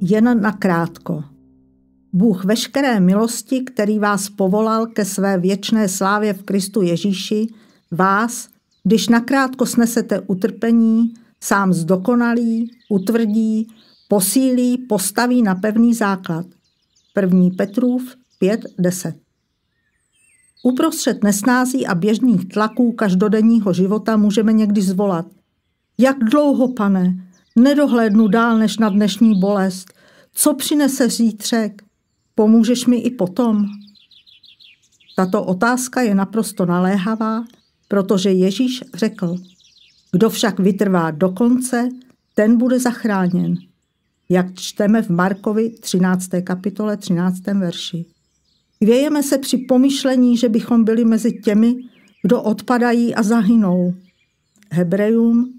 Jen na krátko. Bůh veškeré milosti, který vás povolal ke své věčné slávě v Kristu Ježíši, vás, když nakrátko snesete utrpení, sám zdokonalí, utvrdí, posílí, postaví na pevný základ. 1. Petrův 5.10 Uprostřed nesnází a běžných tlaků každodenního života můžeme někdy zvolat. Jak dlouho, pane, Nedohlédnu dál než na dnešní bolest. Co přinese zítřek? Pomůžeš mi i potom? Tato otázka je naprosto naléhavá, protože Ježíš řekl, kdo však vytrvá do konce, ten bude zachráněn, jak čteme v Markovi 13. kapitole 13. verši. Vějeme se při pomyšlení, že bychom byli mezi těmi, kdo odpadají a zahynou. Hebrejům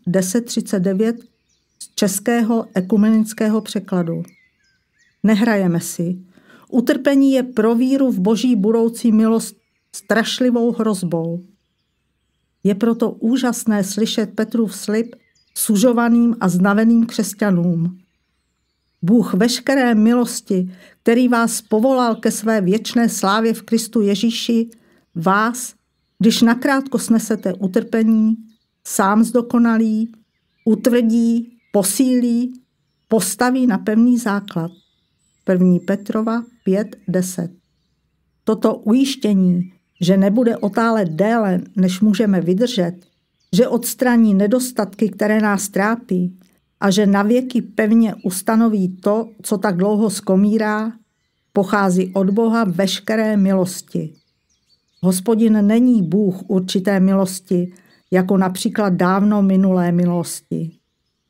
českého ekumenického překladu. Nehrajeme si. Utrpení je pro víru v boží budoucí milost strašlivou hrozbou. Je proto úžasné slyšet Petrův slib sužovaným a znaveným křesťanům. Bůh veškeré milosti, který vás povolal ke své věčné slávě v Kristu Ježíši, vás, když nakrátko snesete utrpení, sám zdokonalí, utvrdí posílí, postaví na pevný základ. 1. Petrova 5.10. Toto ujištění, že nebude otálet déle, než můžeme vydržet, že odstraní nedostatky, které nás trápí a že navěky pevně ustanoví to, co tak dlouho skomírá, pochází od Boha veškeré milosti. Hospodin není Bůh určité milosti, jako například dávno minulé milosti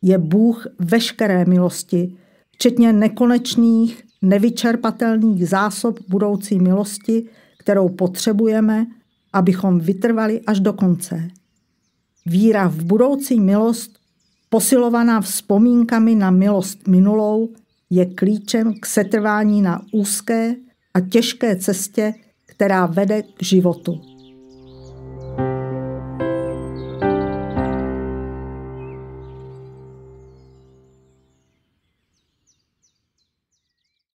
je Bůh veškeré milosti, včetně nekonečných, nevyčerpatelných zásob budoucí milosti, kterou potřebujeme, abychom vytrvali až do konce. Víra v budoucí milost, posilovaná vzpomínkami na milost minulou, je klíčem k setrvání na úzké a těžké cestě, která vede k životu.